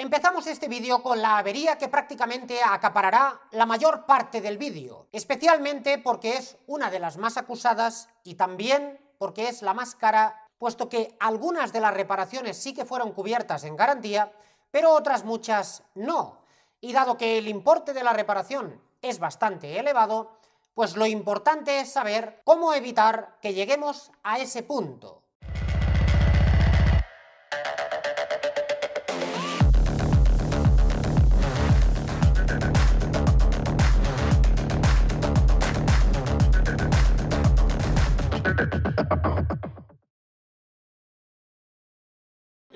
Empezamos este vídeo con la avería que prácticamente acaparará la mayor parte del vídeo, especialmente porque es una de las más acusadas y también porque es la más cara, puesto que algunas de las reparaciones sí que fueron cubiertas en garantía, pero otras muchas no. Y dado que el importe de la reparación es bastante elevado, pues lo importante es saber cómo evitar que lleguemos a ese punto.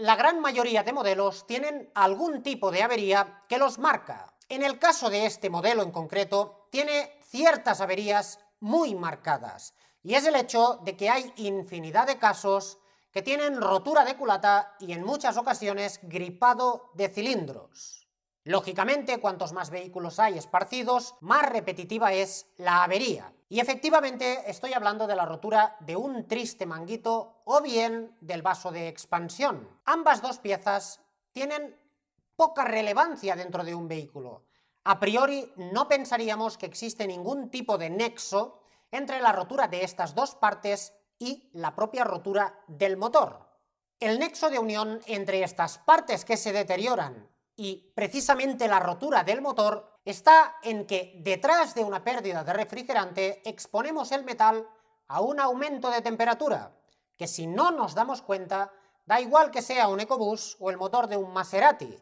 la gran mayoría de modelos tienen algún tipo de avería que los marca. En el caso de este modelo en concreto, tiene ciertas averías muy marcadas, y es el hecho de que hay infinidad de casos que tienen rotura de culata y en muchas ocasiones gripado de cilindros. Lógicamente, cuantos más vehículos hay esparcidos, más repetitiva es la avería, y efectivamente estoy hablando de la rotura de un triste manguito o bien del vaso de expansión. Ambas dos piezas tienen poca relevancia dentro de un vehículo. A priori no pensaríamos que existe ningún tipo de nexo entre la rotura de estas dos partes y la propia rotura del motor. El nexo de unión entre estas partes que se deterioran y precisamente la rotura del motor está en que detrás de una pérdida de refrigerante exponemos el metal a un aumento de temperatura, que si no nos damos cuenta, da igual que sea un ecobús o el motor de un Maserati,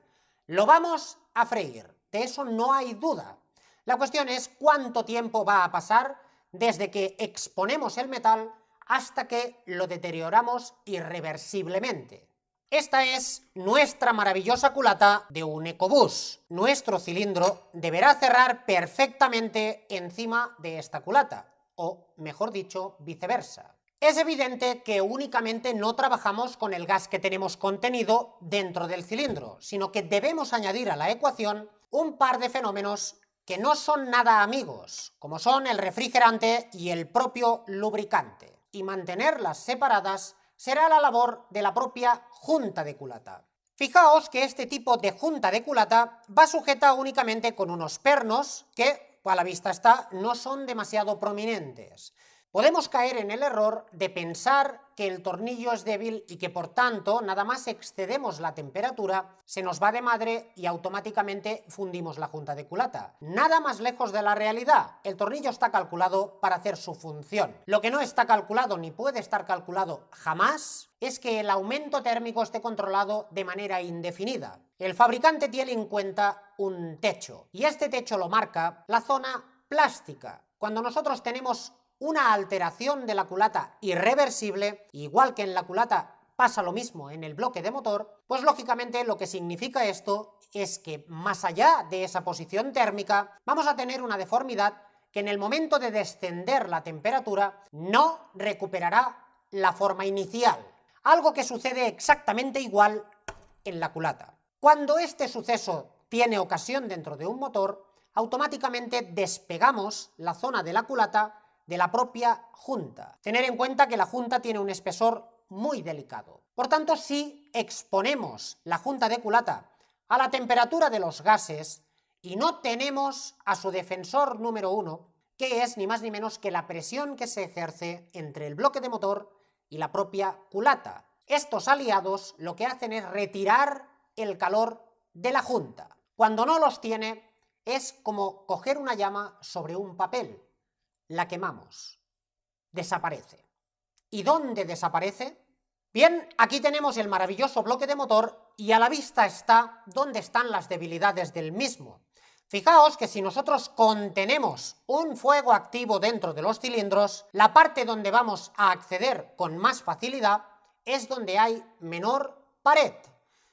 lo vamos a freír, de eso no hay duda. La cuestión es cuánto tiempo va a pasar desde que exponemos el metal hasta que lo deterioramos irreversiblemente. Esta es nuestra maravillosa culata de un ecobús. Nuestro cilindro deberá cerrar perfectamente encima de esta culata, o mejor dicho, viceversa. Es evidente que únicamente no trabajamos con el gas que tenemos contenido dentro del cilindro, sino que debemos añadir a la ecuación un par de fenómenos que no son nada amigos, como son el refrigerante y el propio lubricante, y mantenerlas separadas será la labor de la propia Junta de Culata. Fijaos que este tipo de Junta de Culata va sujeta únicamente con unos pernos que, a la vista está, no son demasiado prominentes. Podemos caer en el error de pensar que el tornillo es débil y que por tanto nada más excedemos la temperatura se nos va de madre y automáticamente fundimos la junta de culata. Nada más lejos de la realidad. El tornillo está calculado para hacer su función. Lo que no está calculado ni puede estar calculado jamás es que el aumento térmico esté controlado de manera indefinida. El fabricante tiene en cuenta un techo y este techo lo marca la zona plástica. Cuando nosotros tenemos una alteración de la culata irreversible, igual que en la culata pasa lo mismo en el bloque de motor, pues lógicamente lo que significa esto es que más allá de esa posición térmica vamos a tener una deformidad que en el momento de descender la temperatura no recuperará la forma inicial, algo que sucede exactamente igual en la culata. Cuando este suceso tiene ocasión dentro de un motor, automáticamente despegamos la zona de la culata de la propia junta. Tener en cuenta que la junta tiene un espesor muy delicado. Por tanto, si exponemos la junta de culata a la temperatura de los gases y no tenemos a su defensor número uno, que es ni más ni menos que la presión que se ejerce entre el bloque de motor y la propia culata. Estos aliados lo que hacen es retirar el calor de la junta. Cuando no los tiene, es como coger una llama sobre un papel la quemamos. Desaparece. ¿Y dónde desaparece? Bien, aquí tenemos el maravilloso bloque de motor y a la vista está dónde están las debilidades del mismo. Fijaos que si nosotros contenemos un fuego activo dentro de los cilindros, la parte donde vamos a acceder con más facilidad es donde hay menor pared.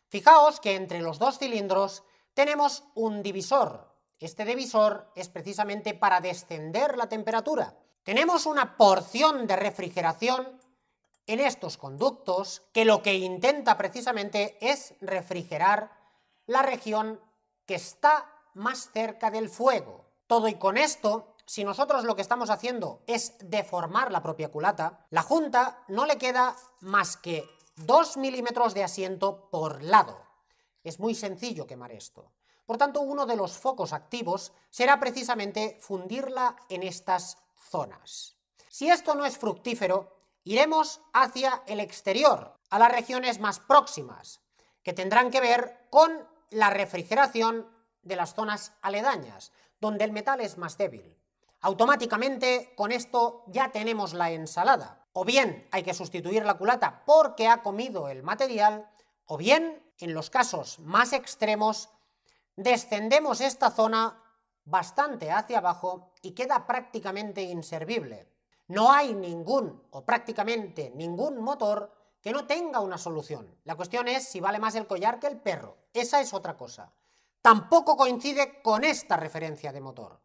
Fijaos que entre los dos cilindros tenemos un divisor, este divisor es precisamente para descender la temperatura. Tenemos una porción de refrigeración en estos conductos que lo que intenta precisamente es refrigerar la región que está más cerca del fuego. Todo y con esto, si nosotros lo que estamos haciendo es deformar la propia culata, la junta no le queda más que 2 milímetros de asiento por lado. Es muy sencillo quemar esto. Por tanto, uno de los focos activos será precisamente fundirla en estas zonas. Si esto no es fructífero, iremos hacia el exterior, a las regiones más próximas, que tendrán que ver con la refrigeración de las zonas aledañas, donde el metal es más débil. Automáticamente con esto ya tenemos la ensalada. O bien hay que sustituir la culata porque ha comido el material, o bien, en los casos más extremos, descendemos esta zona bastante hacia abajo y queda prácticamente inservible. No hay ningún o prácticamente ningún motor que no tenga una solución. La cuestión es si vale más el collar que el perro. Esa es otra cosa. Tampoco coincide con esta referencia de motor.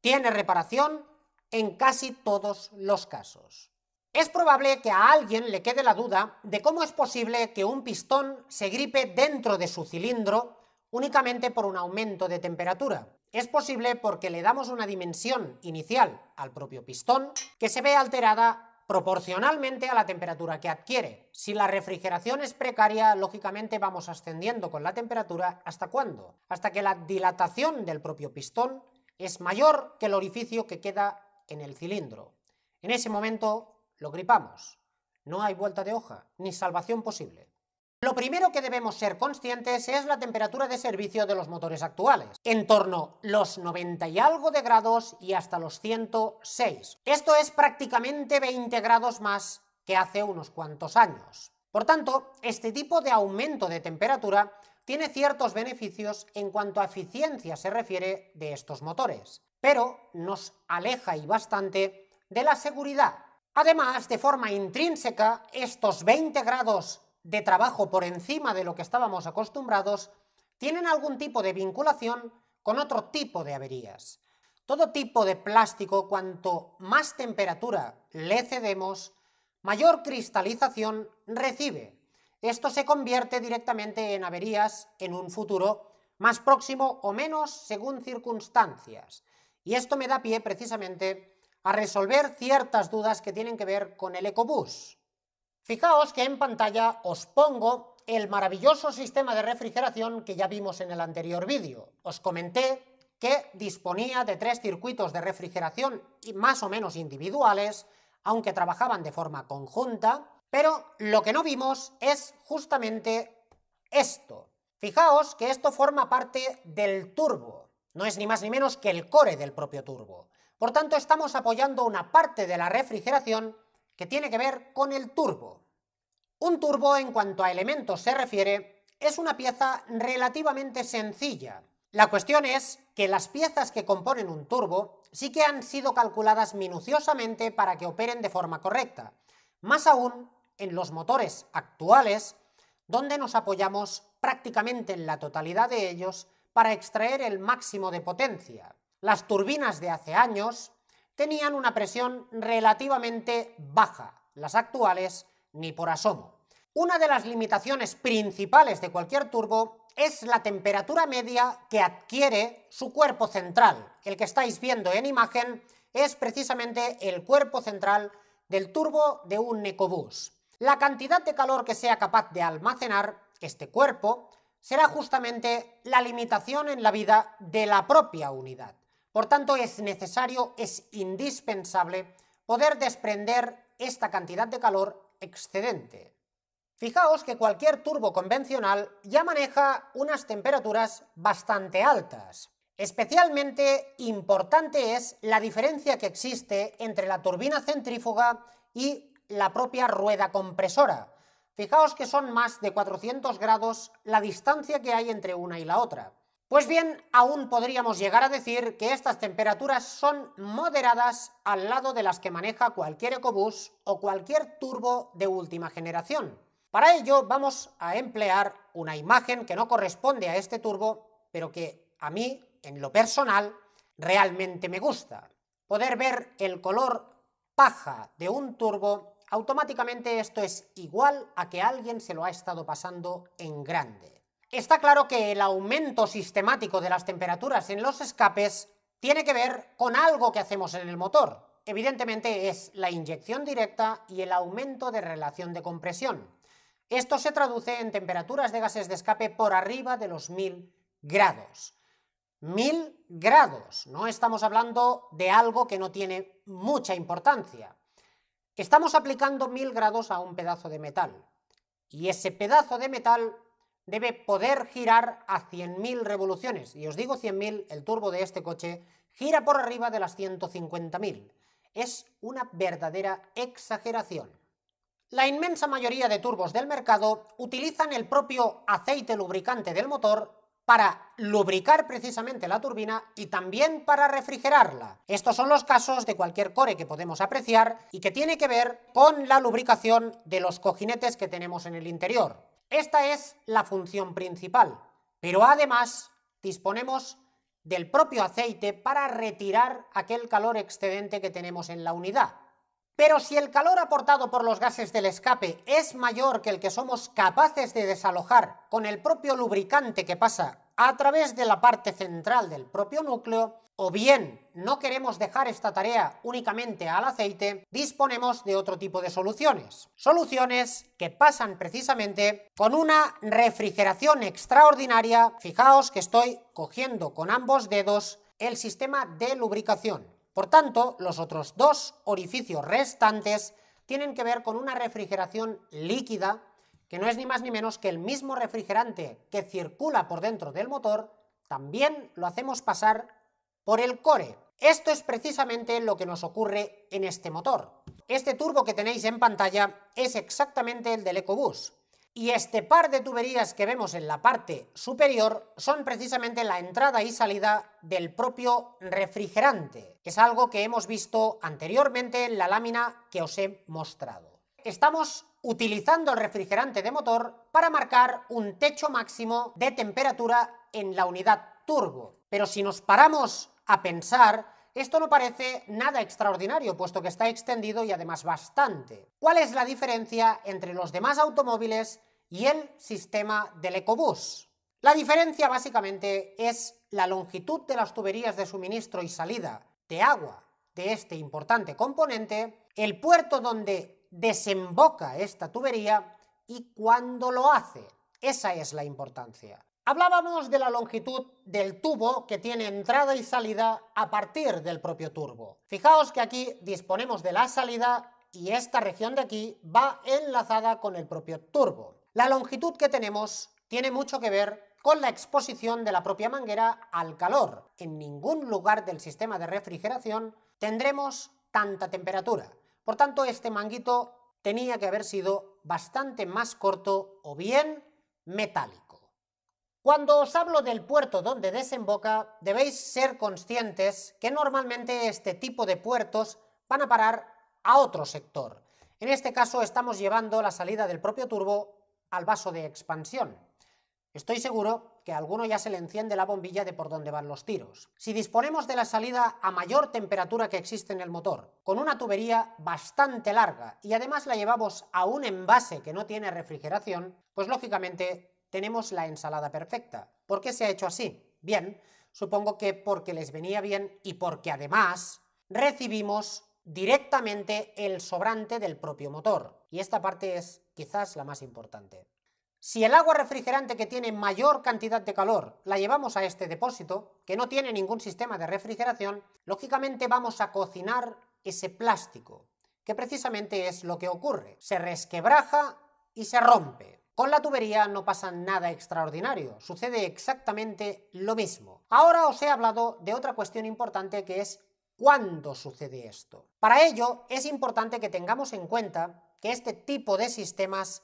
Tiene reparación en casi todos los casos. Es probable que a alguien le quede la duda de cómo es posible que un pistón se gripe dentro de su cilindro únicamente por un aumento de temperatura. Es posible porque le damos una dimensión inicial al propio pistón que se ve alterada proporcionalmente a la temperatura que adquiere. Si la refrigeración es precaria, lógicamente vamos ascendiendo con la temperatura hasta cuándo? Hasta que la dilatación del propio pistón es mayor que el orificio que queda en el cilindro. En ese momento lo gripamos. No hay vuelta de hoja, ni salvación posible. Lo primero que debemos ser conscientes es la temperatura de servicio de los motores actuales, en torno a los 90 y algo de grados y hasta los 106. Esto es prácticamente 20 grados más que hace unos cuantos años. Por tanto, este tipo de aumento de temperatura tiene ciertos beneficios en cuanto a eficiencia se refiere de estos motores, pero nos aleja y bastante de la seguridad Además, de forma intrínseca, estos 20 grados de trabajo por encima de lo que estábamos acostumbrados tienen algún tipo de vinculación con otro tipo de averías. Todo tipo de plástico, cuanto más temperatura le cedemos, mayor cristalización recibe. Esto se convierte directamente en averías en un futuro más próximo o menos según circunstancias. Y esto me da pie precisamente a resolver ciertas dudas que tienen que ver con el EcoBus. Fijaos que en pantalla os pongo el maravilloso sistema de refrigeración que ya vimos en el anterior vídeo. Os comenté que disponía de tres circuitos de refrigeración más o menos individuales, aunque trabajaban de forma conjunta, pero lo que no vimos es justamente esto. Fijaos que esto forma parte del turbo, no es ni más ni menos que el core del propio turbo. Por tanto, estamos apoyando una parte de la refrigeración que tiene que ver con el turbo. Un turbo, en cuanto a elementos se refiere, es una pieza relativamente sencilla. La cuestión es que las piezas que componen un turbo sí que han sido calculadas minuciosamente para que operen de forma correcta. Más aún en los motores actuales, donde nos apoyamos prácticamente en la totalidad de ellos para extraer el máximo de potencia. Las turbinas de hace años tenían una presión relativamente baja, las actuales ni por asomo. Una de las limitaciones principales de cualquier turbo es la temperatura media que adquiere su cuerpo central. El que estáis viendo en imagen es precisamente el cuerpo central del turbo de un EcoBoost. La cantidad de calor que sea capaz de almacenar este cuerpo será justamente la limitación en la vida de la propia unidad. Por tanto, es necesario, es indispensable poder desprender esta cantidad de calor excedente. Fijaos que cualquier turbo convencional ya maneja unas temperaturas bastante altas. Especialmente importante es la diferencia que existe entre la turbina centrífuga y la propia rueda compresora. Fijaos que son más de 400 grados la distancia que hay entre una y la otra. Pues bien, aún podríamos llegar a decir que estas temperaturas son moderadas al lado de las que maneja cualquier ecobús o cualquier turbo de última generación. Para ello vamos a emplear una imagen que no corresponde a este turbo, pero que a mí, en lo personal, realmente me gusta. Poder ver el color paja de un turbo, automáticamente esto es igual a que alguien se lo ha estado pasando en grande. Está claro que el aumento sistemático de las temperaturas en los escapes tiene que ver con algo que hacemos en el motor. Evidentemente es la inyección directa y el aumento de relación de compresión. Esto se traduce en temperaturas de gases de escape por arriba de los 1000 grados. 1000 grados, no estamos hablando de algo que no tiene mucha importancia. Estamos aplicando 1000 grados a un pedazo de metal y ese pedazo de metal debe poder girar a 100.000 revoluciones. Y os digo 100.000, el turbo de este coche gira por arriba de las 150.000. Es una verdadera exageración. La inmensa mayoría de turbos del mercado utilizan el propio aceite lubricante del motor para lubricar precisamente la turbina y también para refrigerarla. Estos son los casos de cualquier core que podemos apreciar y que tiene que ver con la lubricación de los cojinetes que tenemos en el interior. Esta es la función principal, pero además disponemos del propio aceite para retirar aquel calor excedente que tenemos en la unidad. Pero si el calor aportado por los gases del escape es mayor que el que somos capaces de desalojar con el propio lubricante que pasa a través de la parte central del propio núcleo, o bien no queremos dejar esta tarea únicamente al aceite, disponemos de otro tipo de soluciones. Soluciones que pasan precisamente con una refrigeración extraordinaria. Fijaos que estoy cogiendo con ambos dedos el sistema de lubricación. Por tanto, los otros dos orificios restantes tienen que ver con una refrigeración líquida que no es ni más ni menos que el mismo refrigerante que circula por dentro del motor, también lo hacemos pasar por el core. Esto es precisamente lo que nos ocurre en este motor. Este turbo que tenéis en pantalla es exactamente el del EcoBus Y este par de tuberías que vemos en la parte superior son precisamente la entrada y salida del propio refrigerante. Es algo que hemos visto anteriormente en la lámina que os he mostrado. Estamos utilizando el refrigerante de motor para marcar un techo máximo de temperatura en la unidad turbo. Pero si nos paramos a pensar, esto no parece nada extraordinario, puesto que está extendido y además bastante. ¿Cuál es la diferencia entre los demás automóviles y el sistema del EcoBus? La diferencia básicamente es la longitud de las tuberías de suministro y salida de agua de este importante componente, el puerto donde desemboca esta tubería y cuando lo hace. Esa es la importancia. Hablábamos de la longitud del tubo que tiene entrada y salida a partir del propio turbo. Fijaos que aquí disponemos de la salida y esta región de aquí va enlazada con el propio turbo. La longitud que tenemos tiene mucho que ver con la exposición de la propia manguera al calor. En ningún lugar del sistema de refrigeración tendremos tanta temperatura. Por tanto, este manguito tenía que haber sido bastante más corto o bien metálico. Cuando os hablo del puerto donde desemboca, debéis ser conscientes que normalmente este tipo de puertos van a parar a otro sector. En este caso estamos llevando la salida del propio turbo al vaso de expansión. Estoy seguro que a alguno ya se le enciende la bombilla de por dónde van los tiros. Si disponemos de la salida a mayor temperatura que existe en el motor, con una tubería bastante larga y además la llevamos a un envase que no tiene refrigeración, pues lógicamente tenemos la ensalada perfecta. ¿Por qué se ha hecho así? Bien, supongo que porque les venía bien y porque además recibimos directamente el sobrante del propio motor. Y esta parte es quizás la más importante. Si el agua refrigerante que tiene mayor cantidad de calor la llevamos a este depósito, que no tiene ningún sistema de refrigeración, lógicamente vamos a cocinar ese plástico, que precisamente es lo que ocurre. Se resquebraja y se rompe. Con la tubería no pasa nada extraordinario, sucede exactamente lo mismo. Ahora os he hablado de otra cuestión importante que es cuándo sucede esto. Para ello es importante que tengamos en cuenta que este tipo de sistemas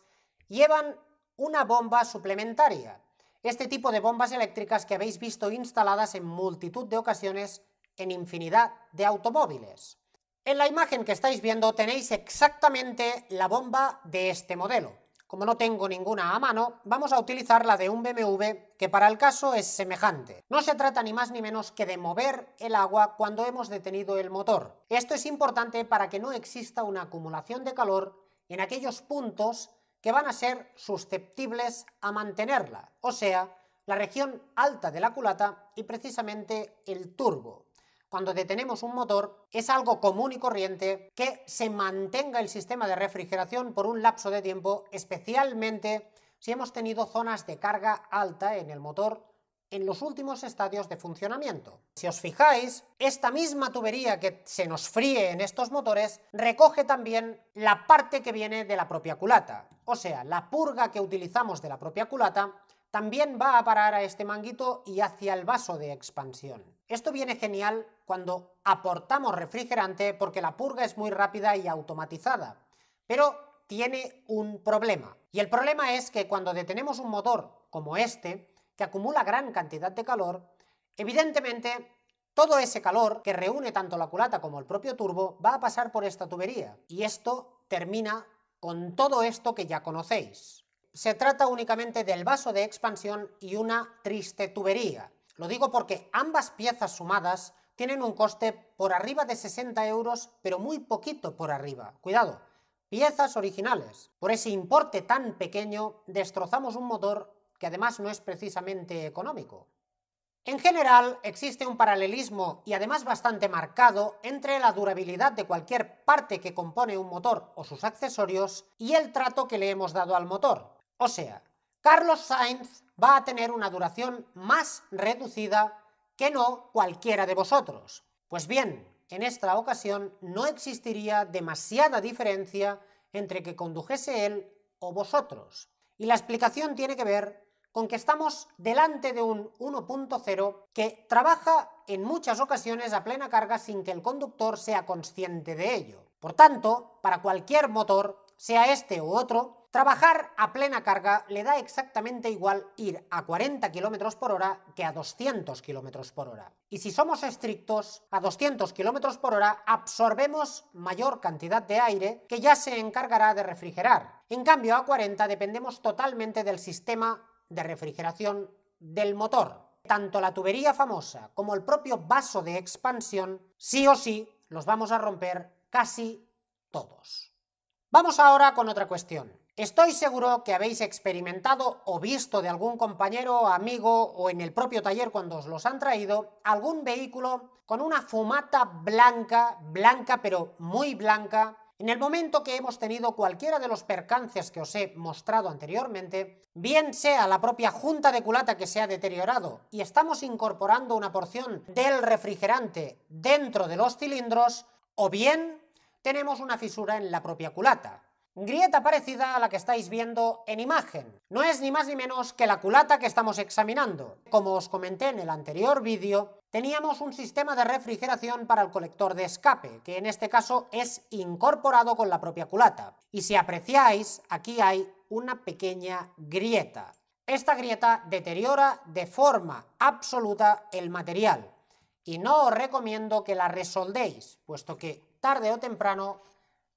llevan una bomba suplementaria. Este tipo de bombas eléctricas que habéis visto instaladas en multitud de ocasiones en infinidad de automóviles. En la imagen que estáis viendo tenéis exactamente la bomba de este modelo. Como no tengo ninguna a mano, vamos a utilizar la de un BMW que para el caso es semejante. No se trata ni más ni menos que de mover el agua cuando hemos detenido el motor. Esto es importante para que no exista una acumulación de calor en aquellos puntos que van a ser susceptibles a mantenerla, o sea, la región alta de la culata y precisamente el turbo. Cuando detenemos un motor, es algo común y corriente que se mantenga el sistema de refrigeración por un lapso de tiempo, especialmente si hemos tenido zonas de carga alta en el motor en los últimos estadios de funcionamiento. Si os fijáis, esta misma tubería que se nos fríe en estos motores recoge también la parte que viene de la propia culata. O sea, la purga que utilizamos de la propia culata también va a parar a este manguito y hacia el vaso de expansión. Esto viene genial cuando aportamos refrigerante porque la purga es muy rápida y automatizada, pero tiene un problema. Y el problema es que cuando detenemos un motor como este, que acumula gran cantidad de calor, evidentemente todo ese calor que reúne tanto la culata como el propio turbo va a pasar por esta tubería y esto termina con todo esto que ya conocéis. Se trata únicamente del vaso de expansión y una triste tubería. Lo digo porque ambas piezas sumadas tienen un coste por arriba de 60 euros, pero muy poquito por arriba. Cuidado, piezas originales. Por ese importe tan pequeño destrozamos un motor que además no es precisamente económico. En general, existe un paralelismo y además bastante marcado entre la durabilidad de cualquier parte que compone un motor o sus accesorios y el trato que le hemos dado al motor. O sea, Carlos Sainz va a tener una duración más reducida que no cualquiera de vosotros. Pues bien, en esta ocasión no existiría demasiada diferencia entre que condujese él o vosotros. Y la explicación tiene que ver con que estamos delante de un 1.0 que trabaja en muchas ocasiones a plena carga sin que el conductor sea consciente de ello. Por tanto, para cualquier motor, sea este u otro, trabajar a plena carga le da exactamente igual ir a 40 km por hora que a 200 km por hora. Y si somos estrictos, a 200 km por hora absorbemos mayor cantidad de aire que ya se encargará de refrigerar. En cambio, a 40 dependemos totalmente del sistema de refrigeración del motor. Tanto la tubería famosa como el propio vaso de expansión, sí o sí, los vamos a romper casi todos. Vamos ahora con otra cuestión. Estoy seguro que habéis experimentado o visto de algún compañero, amigo o en el propio taller cuando os los han traído algún vehículo con una fumata blanca, blanca pero muy blanca, en el momento que hemos tenido cualquiera de los percances que os he mostrado anteriormente, bien sea la propia junta de culata que se ha deteriorado y estamos incorporando una porción del refrigerante dentro de los cilindros, o bien tenemos una fisura en la propia culata. Grieta parecida a la que estáis viendo en imagen. No es ni más ni menos que la culata que estamos examinando. Como os comenté en el anterior vídeo, teníamos un sistema de refrigeración para el colector de escape, que en este caso es incorporado con la propia culata. Y si apreciáis, aquí hay una pequeña grieta. Esta grieta deteriora de forma absoluta el material y no os recomiendo que la resoldéis, puesto que tarde o temprano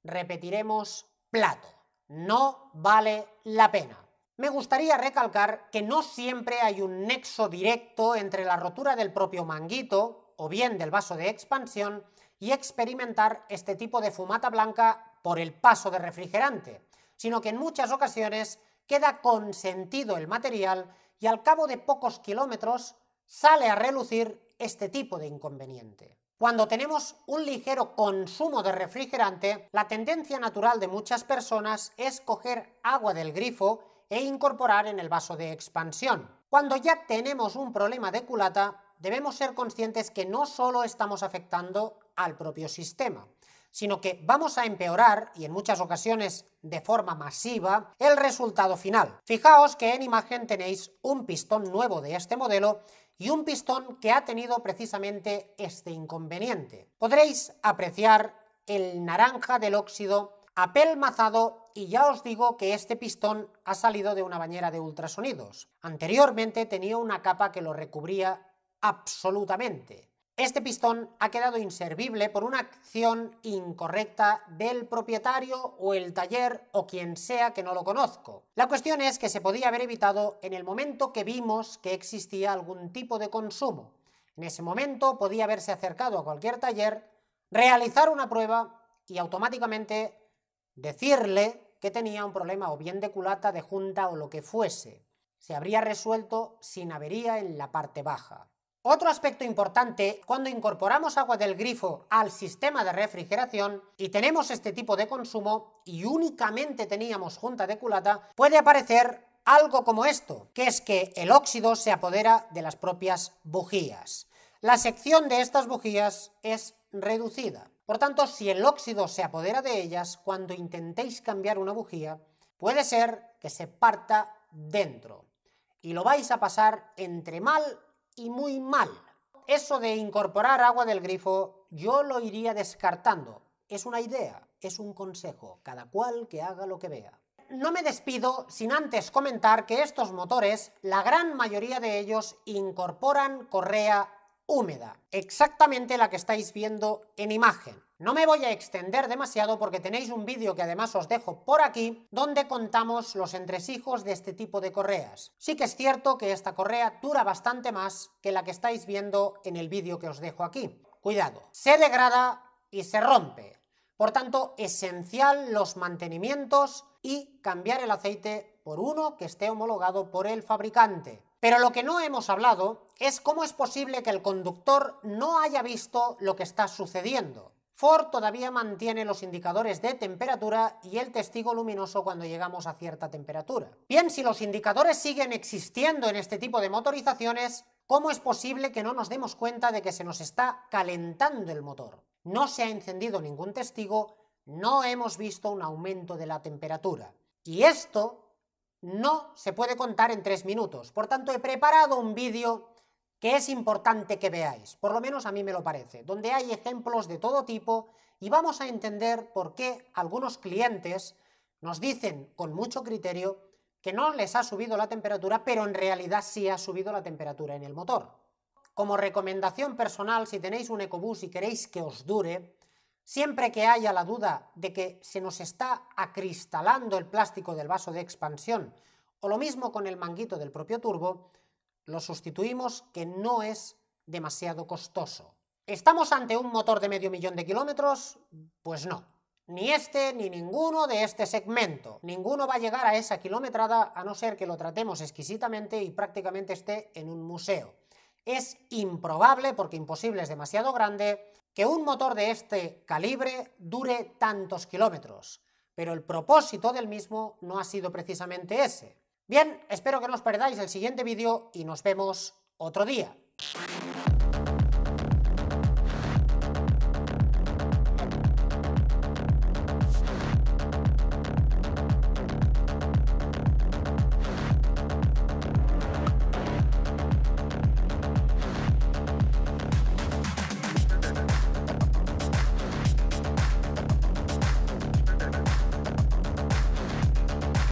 repetiremos plato. No vale la pena. Me gustaría recalcar que no siempre hay un nexo directo entre la rotura del propio manguito, o bien del vaso de expansión, y experimentar este tipo de fumata blanca por el paso de refrigerante, sino que en muchas ocasiones queda consentido el material y al cabo de pocos kilómetros sale a relucir este tipo de inconveniente. Cuando tenemos un ligero consumo de refrigerante, la tendencia natural de muchas personas es coger agua del grifo e incorporar en el vaso de expansión. Cuando ya tenemos un problema de culata, debemos ser conscientes que no solo estamos afectando al propio sistema, sino que vamos a empeorar, y en muchas ocasiones de forma masiva, el resultado final. Fijaos que en imagen tenéis un pistón nuevo de este modelo y un pistón que ha tenido precisamente este inconveniente. Podréis apreciar el naranja del óxido apelmazado y ya os digo que este pistón ha salido de una bañera de ultrasonidos. Anteriormente tenía una capa que lo recubría absolutamente. Este pistón ha quedado inservible por una acción incorrecta del propietario o el taller o quien sea que no lo conozco. La cuestión es que se podía haber evitado en el momento que vimos que existía algún tipo de consumo. En ese momento podía haberse acercado a cualquier taller, realizar una prueba y automáticamente decirle que tenía un problema o bien de culata, de junta o lo que fuese. Se habría resuelto sin avería en la parte baja. Otro aspecto importante, cuando incorporamos agua del grifo al sistema de refrigeración y tenemos este tipo de consumo y únicamente teníamos junta de culata, puede aparecer algo como esto, que es que el óxido se apodera de las propias bujías la sección de estas bujías es reducida. Por tanto, si el óxido se apodera de ellas cuando intentéis cambiar una bujía, puede ser que se parta dentro y lo vais a pasar entre mal y muy mal. Eso de incorporar agua del grifo yo lo iría descartando. Es una idea, es un consejo, cada cual que haga lo que vea. No me despido sin antes comentar que estos motores, la gran mayoría de ellos, incorporan correa húmeda, exactamente la que estáis viendo en imagen. No me voy a extender demasiado porque tenéis un vídeo que además os dejo por aquí donde contamos los entresijos de este tipo de correas. Sí que es cierto que esta correa dura bastante más que la que estáis viendo en el vídeo que os dejo aquí. Cuidado, se degrada y se rompe. Por tanto, esencial los mantenimientos y cambiar el aceite por uno que esté homologado por el fabricante. Pero lo que no hemos hablado es cómo es posible que el conductor no haya visto lo que está sucediendo. Ford todavía mantiene los indicadores de temperatura y el testigo luminoso cuando llegamos a cierta temperatura. Bien, si los indicadores siguen existiendo en este tipo de motorizaciones, ¿cómo es posible que no nos demos cuenta de que se nos está calentando el motor? No se ha encendido ningún testigo, no hemos visto un aumento de la temperatura. Y esto no se puede contar en tres minutos. Por tanto, he preparado un vídeo que es importante que veáis, por lo menos a mí me lo parece, donde hay ejemplos de todo tipo y vamos a entender por qué algunos clientes nos dicen con mucho criterio que no les ha subido la temperatura, pero en realidad sí ha subido la temperatura en el motor. Como recomendación personal, si tenéis un ecobús y queréis que os dure, Siempre que haya la duda de que se nos está acristalando el plástico del vaso de expansión, o lo mismo con el manguito del propio turbo, lo sustituimos que no es demasiado costoso. ¿Estamos ante un motor de medio millón de kilómetros? Pues no. Ni este ni ninguno de este segmento. Ninguno va a llegar a esa kilometrada a no ser que lo tratemos exquisitamente y prácticamente esté en un museo. Es improbable porque imposible es demasiado grande que un motor de este calibre dure tantos kilómetros, pero el propósito del mismo no ha sido precisamente ese. Bien, espero que no os perdáis el siguiente vídeo y nos vemos otro día.